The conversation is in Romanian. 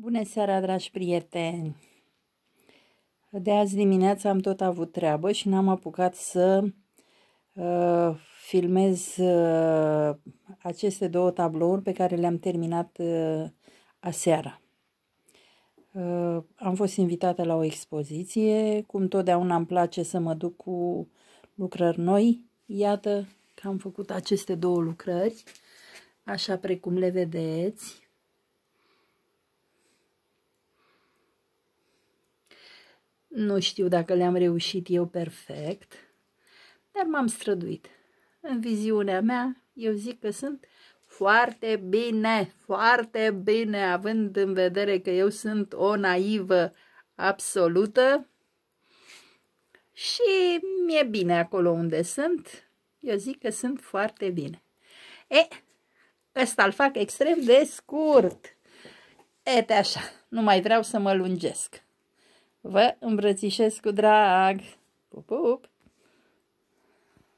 Bună seara, dragi prieteni! De azi dimineața am tot avut treabă și n-am apucat să uh, filmez uh, aceste două tablouri pe care le-am terminat uh, aseara. Uh, am fost invitată la o expoziție, cum totdeauna îmi place să mă duc cu lucrări noi. Iată că am făcut aceste două lucrări, așa precum le vedeți Nu știu dacă le-am reușit eu perfect, dar m-am străduit. În viziunea mea, eu zic că sunt foarte bine, foarte bine, având în vedere că eu sunt o naivă absolută și mi-e bine acolo unde sunt. Eu zic că sunt foarte bine. E, ăsta îl fac extrem de scurt. Ete așa, nu mai vreau să mă lungesc. Vă îmbrățișez cu drag! Pup, pup!